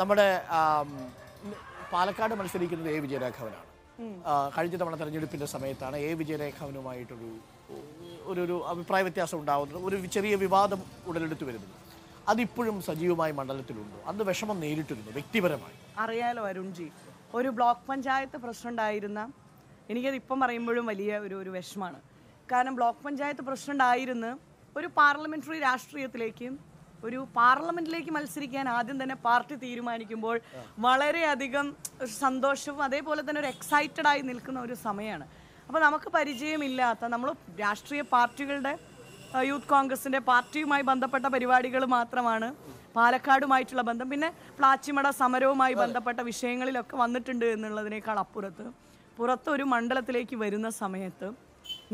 നമ്മുടെ പാലക്കാട് മത്സരിക്കുന്നത് എ വിജയരാഘവനാണ് കഴിഞ്ഞ തവണ തെരഞ്ഞെടുപ്പിന്റെ സമയത്താണ് എ വിജയരാഘവനുമായിട്ടൊരു ഒരു ഒരു അഭിപ്രായ വ്യത്യാസം ഉണ്ടാകുന്നത് ഒരു ചെറിയ വിവാദം ഉടലെടുത്ത് വരുന്നത് അതിപ്പോഴും സജീവമായി മണ്ഡലത്തിലുണ്ട് അന്ന് വിഷമം നേരിട്ടിരുന്നു വ്യക്തിപരമായി അറിയാലോ ജി ഒരു ബ്ലോക്ക് പഞ്ചായത്ത് പ്രശ്നമുണ്ടായിരുന്ന എനിക്കത് ഇപ്പം പറയുമ്പോഴും വലിയ ഒരു ഒരു വിഷമാണ് കാരണം ബ്ലോക്ക് പഞ്ചായത്ത് പ്രശ്നമുണ്ടായിരുന്നു ഒരു പാർലമെന്ററി രാഷ്ട്രീയത്തിലേക്കും ഒരു പാർലമെന്റിലേക്ക് മത്സരിക്കാൻ ആദ്യം തന്നെ പാർട്ടി തീരുമാനിക്കുമ്പോൾ വളരെയധികം സന്തോഷവും അതേപോലെ തന്നെ ഒരു എക്സൈറ്റഡ് ആയി നിൽക്കുന്ന ഒരു സമയമാണ് അപ്പോൾ നമുക്ക് പരിചയമില്ലാത്ത നമ്മൾ രാഷ്ട്രീയ പാർട്ടികളുടെ യൂത്ത് കോൺഗ്രസിൻ്റെ പാർട്ടിയുമായി ബന്ധപ്പെട്ട പരിപാടികൾ മാത്രമാണ് പാലക്കാടുമായിട്ടുള്ള ബന്ധം പിന്നെ പ്ലാച്ചിമട സമരവുമായി ബന്ധപ്പെട്ട വിഷയങ്ങളിലൊക്കെ വന്നിട്ടുണ്ട് എന്നുള്ളതിനേക്കാൾ അപ്പുറത്ത് പുറത്തൊരു മണ്ഡലത്തിലേക്ക് വരുന്ന സമയത്ത്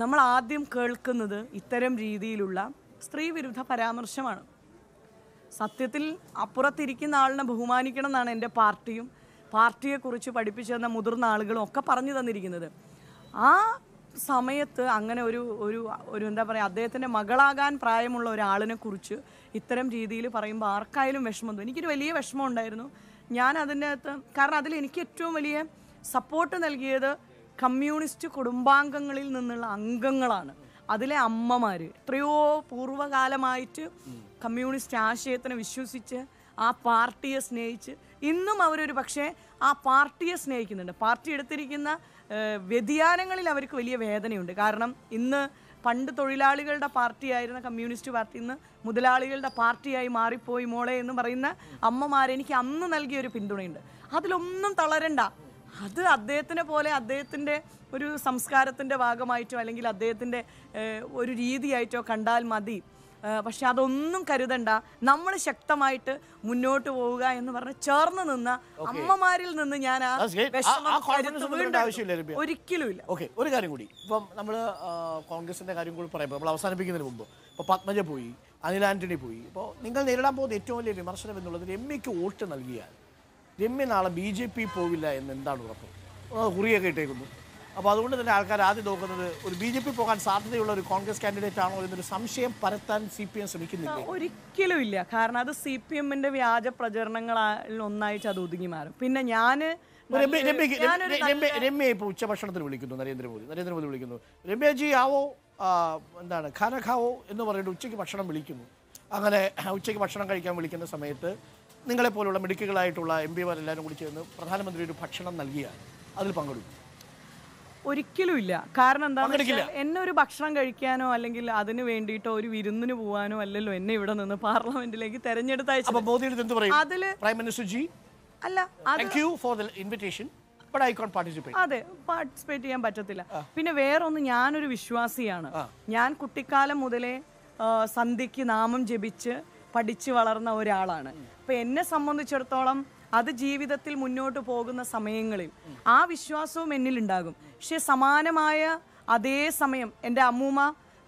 നമ്മൾ ആദ്യം കേൾക്കുന്നത് ഇത്തരം രീതിയിലുള്ള സ്ത്രീവിരുദ്ധ പരാമർശമാണ് സത്യത്തിൽ അപ്പുറത്തിരിക്കുന്ന ആളിനെ ബഹുമാനിക്കണം എന്നാണ് എൻ്റെ പാർട്ടിയും പാർട്ടിയെക്കുറിച്ച് പഠിപ്പിച്ചു തന്ന മുതിർന്ന ആളുകളും ഒക്കെ പറഞ്ഞു തന്നിരിക്കുന്നത് ആ സമയത്ത് അങ്ങനെ ഒരു ഒരു ഒരു എന്താ പറയുക അദ്ദേഹത്തിൻ്റെ മകളാകാൻ പ്രായമുള്ള ഒരാളിനെക്കുറിച്ച് കുറിച്ച് ഇത്തരം രീതിയിൽ പറയുമ്പോൾ ആർക്കായാലും വിഷമം എനിക്കൊരു വലിയ വിഷമം ഉണ്ടായിരുന്നു ഞാൻ അതിൻ്റെ അകത്ത് കാരണം അതിൽ എനിക്ക് ഏറ്റവും വലിയ സപ്പോർട്ട് നൽകിയത് കമ്മ്യൂണിസ്റ്റ് കുടുംബാംഗങ്ങളിൽ നിന്നുള്ള അംഗങ്ങളാണ് അതിലെ അമ്മമാര് എത്രയോ പൂർവകാലമായിട്ട് കമ്മ്യൂണിസ്റ്റ് ആശയത്തിനെ വിശ്വസിച്ച് ആ പാർട്ടിയെ സ്നേഹിച്ച് ഇന്നും അവരൊരു പക്ഷേ ആ പാർട്ടിയെ സ്നേഹിക്കുന്നുണ്ട് പാർട്ടി എടുത്തിരിക്കുന്ന വ്യതിയാനങ്ങളിൽ അവർക്ക് വലിയ വേദനയുണ്ട് കാരണം ഇന്ന് പണ്ട് തൊഴിലാളികളുടെ പാർട്ടിയായിരുന്ന കമ്മ്യൂണിസ്റ്റ് പാർട്ടി ഇന്ന് മുതലാളികളുടെ പാർട്ടിയായി മാറിപ്പോയി മോളെ എന്ന് പറയുന്ന അമ്മമാരെനിക്ക് എനിക്ക് അന്ന് നൽകിയ ഒരു പിന്തുണയുണ്ട് അതിലൊന്നും തളരണ്ട അത് അദ്ദേഹത്തിനെ പോലെ അദ്ദേഹത്തിൻ്റെ ഒരു സംസ്കാരത്തിൻ്റെ ഭാഗമായിട്ടോ അല്ലെങ്കിൽ അദ്ദേഹത്തിൻ്റെ ഒരു രീതിയായിട്ടോ കണ്ടാൽ മതി പക്ഷെ അതൊന്നും കരുതണ്ട നമ്മൾ ശക്തമായിട്ട് മുന്നോട്ട് പോവുക എന്ന് പറഞ്ഞ് ചേർന്ന് നിന്ന അമ്മമാരിൽ നിന്ന് ഞാൻ ഒരിക്കലും ഇല്ല ഓക്കെ ഒരു കാര്യം കൂടി ഇപ്പം നമ്മൾ കോൺഗ്രസിന്റെ കാര്യം കൂടി പറയുമ്പോൾ നമ്മൾ അവസാനിപ്പിക്കുന്നതിന് മുമ്പ് ഇപ്പൊ പത്മജ പോയി അനിൽ ആന്റണി പോയി ഇപ്പോൾ നിങ്ങൾ നേരിടാൻ പോകുന്ന ഏറ്റവും വലിയ വിമർശനം എന്നുള്ളത് എം വോട്ട് നൽകിയാൽ രമ്യ നാളെ ബി ജെ പി പോവില്ല എന്ന് എന്താണ് ഉറപ്പ് കുറിയൊക്കെ ഇട്ടേക്കുന്നു അപ്പോൾ അതുകൊണ്ട് തന്നെ ആൾക്കാർ ആദ്യം നോക്കുന്നത് ഒരു ബി ജെ പി പോകാൻ സാധ്യതയുള്ള ഒരു കോൺഗ്രസ് കാൻഡിഡേറ്റ് ആണോ എന്നൊരു സംശയം പരത്താൻ സി പി എം ശ്രമിക്കുന്നില്ല ഒരിക്കലും ഇല്ല കാരണം അത് സി പി എമ്മിന്റെ വ്യാജ പ്രചരണങ്ങളിൽ ഒന്നായിട്ട് അത് ഒതുങ്ങി മാറും പിന്നെ ഞാൻ രമ്യ ഇപ്പോൾ ഉച്ചഭക്ഷണത്തിന് വിളിക്കുന്നു നരേന്ദ്രമോദി നരേന്ദ്രമോദി വിളിക്കുന്നു രമ്യജി ആവോ എന്താണ് ഖാനഖാവോ എന്ന് പറഞ്ഞിട്ട് ഉച്ചയ്ക്ക് ഭക്ഷണം വിളിക്കുന്നു അങ്ങനെ ഉച്ചയ്ക്ക് ഭക്ഷണം കഴിക്കാൻ വിളിക്കുന്ന സമയത്ത് നിങ്ങളെപ്പോലുള്ള മെഡിക്കുകളായിട്ടുള്ള എം പിമാരെല്ലാവരും കൂടി ചേർന്ന് പ്രധാനമന്ത്രി ഒരു ഭക്ഷണം നൽകിയാൽ അതിൽ പങ്കെടുക്കും ഒരിക്കലും ഇല്ല കാരണം എന്താ എന്നെ ഒരു ഭക്ഷണം കഴിക്കാനോ അല്ലെങ്കിൽ അതിന് വേണ്ടിയിട്ടോ ഒരു വിരുന്നിന് പോകാനോ അല്ലല്ലോ എന്നെ ഇവിടെ നിന്ന് പാർലമെന്റിലേക്ക് തെരഞ്ഞെടുത്ത അതില് പ്രൈം മിനിസ്റ്റർ ജി അല്ല ഫോർ ഇൻവിറ്റേഷൻ അതെ പാർട്ടിസിപ്പേറ്റ് ചെയ്യാൻ പറ്റത്തില്ല പിന്നെ വേറൊന്ന് ഞാനൊരു വിശ്വാസിയാണ് ഞാൻ കുട്ടിക്കാലം മുതലേ സന്ധ്യക്ക് നാമം ജപിച്ച് പഠിച്ചു വളർന്ന ഒരാളാണ് അപ്പോൾ എന്നെ സംബന്ധിച്ചിടത്തോളം അത് ജീവിതത്തിൽ മുന്നോട്ട് പോകുന്ന സമയങ്ങളിൽ ആ വിശ്വാസവും ഉണ്ടാകും പക്ഷെ സമാനമായ അതേ സമയം എൻ്റെ അമ്മൂമ്മ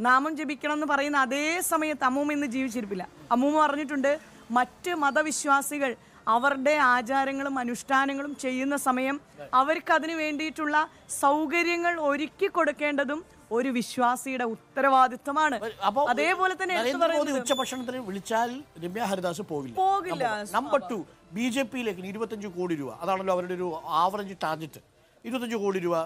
നാമം ജപിക്കണം എന്ന് പറയുന്ന അതേ സമയത്ത് അമ്മൂമ്മ ഇന്ന് ജീവിച്ചിരിപ്പില്ല അമ്മൂമ്മ പറഞ്ഞിട്ടുണ്ട് മറ്റ് മതവിശ്വാസികൾ അവരുടെ ആചാരങ്ങളും അനുഷ്ഠാനങ്ങളും ചെയ്യുന്ന സമയം അവർക്ക് അതിനു വേണ്ടിയിട്ടുള്ള സൗകര്യങ്ങൾ ഒരുക്കി കൊടുക്കേണ്ടതും ഒരു വിശ്വാസിയുടെ ഉത്തരവാദിത്തമാണ് അതേപോലെ തന്നെ ഉച്ചഭക്ഷണത്തിന് വിളിച്ചാൽ രമ്യ ഹരിദാസ് പോകില്ല പോകില്ല നമ്പർ ടു ബി ജെ പിയിലേക്ക് ഇരുപത്തഞ്ച് കോടി രൂപ അതാണല്ലോ അവരുടെ ഒരു ആവറേജ് ടാർജറ്റ് ഇരുപത്തഞ്ച് കോടി രൂപ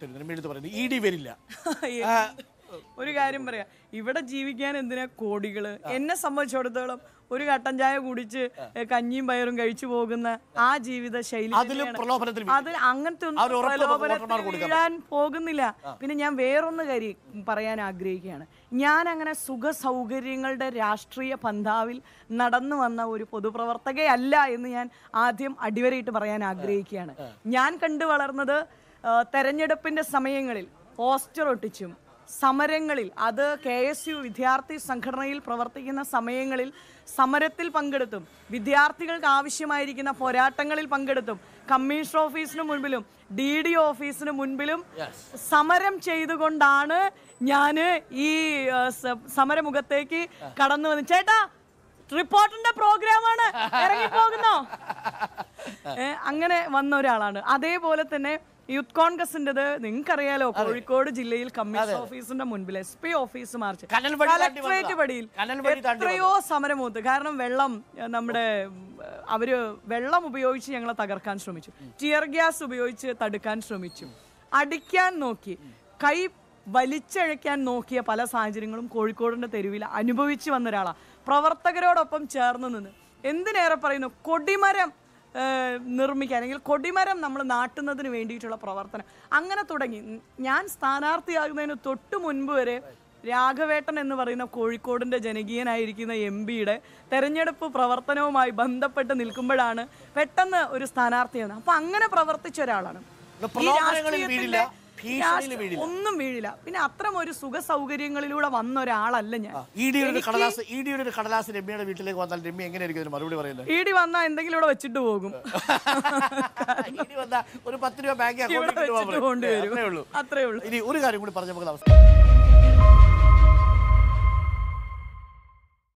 തരുന്നതിന് പറയുന്നത് ഇ ഡി വരില്ല ഒരു കാര്യം പറയാം ഇവിടെ ജീവിക്കാൻ എന്തിനാ കോടികള് എന്നെ സംബന്ധിച്ചിടത്തോളം ഒരു കട്ടൻ ചായ കുടിച്ച് കഞ്ഞിയും പയറും കഴിച്ചു പോകുന്ന ആ ജീവിത ശൈലി അത് അങ്ങനത്തെ ഒന്നും പോകുന്നില്ല പിന്നെ ഞാൻ വേറൊന്ന് കാര്യം പറയാൻ ആഗ്രഹിക്കുകയാണ് ഞാൻ അങ്ങനെ സുഖ സൗകര്യങ്ങളുടെ രാഷ്ട്രീയ പന്ഥാവിൽ നടന്നു വന്ന ഒരു പൊതുപ്രവർത്തകയല്ല എന്ന് ഞാൻ ആദ്യം അടിവരയിട്ട് പറയാൻ ആഗ്രഹിക്കുകയാണ് ഞാൻ കണ്ടു വളർന്നത് തെരഞ്ഞെടുപ്പിന്റെ സമയങ്ങളിൽ പോസ്റ്റർ ഒട്ടിച്ചും സമരങ്ങളിൽ അത് കെ എസ് യു വിദ്യാർത്ഥി സംഘടനയിൽ പ്രവർത്തിക്കുന്ന സമയങ്ങളിൽ സമരത്തിൽ പങ്കെടുത്തും വിദ്യാർത്ഥികൾക്ക് ആവശ്യമായിരിക്കുന്ന പോരാട്ടങ്ങളിൽ പങ്കെടുത്തും കമ്മീഷണർ ഓഫീസിന് മുൻപിലും ഡി ഡി ഓഫീസിന് മുൻപിലും സമരം ചെയ്തുകൊണ്ടാണ് ഞാൻ ഈ സമരമുഖത്തേക്ക് കടന്നു വന്നത് ചേട്ടാ റിപ്പോർട്ടിന്റെ പ്രോഗ്രാമാണ് ഇറങ്ങിപ്പോകുന്നോ അങ്ങനെ വന്ന ഒരാളാണ് അതേപോലെ തന്നെ യൂത്ത് കോൺഗ്രസിന്റേത് നിങ്ങൾക്കറിയാലോ കോഴിക്കോട് ജില്ലയിൽ കമ്മീഷൻ ഓഫീസിന്റെ മുൻപിൽ S P office march collectorate പടിയിൽ എത്രയോ സമരമൂത്ത് കാരണം വെള്ളം നമ്മുടെ അവര് വെള്ളം ഉപയോഗിച്ച് ഞങ്ങളെ തകർക്കാൻ ശ്രമിച്ചു ടിയർ ഗ്യാസ് ഉപയോഗിച്ച് തടുക്കാൻ ശ്രമിച്ചു അടിക്കാൻ നോക്കി കൈ വലിച്ചഴക്കാൻ നോക്കിയ പല സാഹചര്യങ്ങളും കോഴിക്കോടിന്റെ തെരുവിൽ അനുഭവിച്ചു വന്ന ഒരാളാണ് പ്രവർത്തകരോടൊപ്പം ചേർന്ന് നിന്ന് എന്തിനേറെ പറയുന്നു കൊടിമരം നിർമ്മിക്കുക അല്ലെങ്കിൽ കൊടിമരം നമ്മൾ നാട്ടുന്നതിന് വേണ്ടിയിട്ടുള്ള പ്രവർത്തനം അങ്ങനെ തുടങ്ങി ഞാൻ സ്ഥാനാർത്ഥിയാകുന്നതിന് തൊട്ട് മുൻപ് വരെ രാഘവേട്ടൻ എന്ന് പറയുന്ന കോഴിക്കോടിൻ്റെ ജനകീയനായിരിക്കുന്ന എം പിയുടെ തെരഞ്ഞെടുപ്പ് പ്രവർത്തനവുമായി ബന്ധപ്പെട്ട് നിൽക്കുമ്പോഴാണ് പെട്ടെന്ന് ഒരു സ്ഥാനാർത്ഥി വന്നത് അപ്പം അങ്ങനെ പ്രവർത്തിച്ച ഒരാളാണ് ഈ രാഷ്ട്രീയത്തിൻ്റെ ഒന്നും വീഴില്ല പിന്നെ അത്ര ഒരു സുഖ സൗകര്യങ്ങളിലൂടെ വന്ന ഒരാളല്ല ഞാൻ രമ്യയുടെ വീട്ടിലേക്ക് വന്നാൽ രമ്യ എങ്ങനെയായിരിക്കും മറുപടി പറയുന്നത് വന്നാൽ എന്തെങ്കിലും ഇവിടെ വെച്ചിട്ട് പോകും ഒരു പത്ത് രൂപ ബാങ്ക് കൊണ്ടുവരും അത്രേ ഉള്ളൂ ഇനി ഒരു കാര്യം കൂടി പറഞ്ഞു നമുക്ക് അവസ്ഥ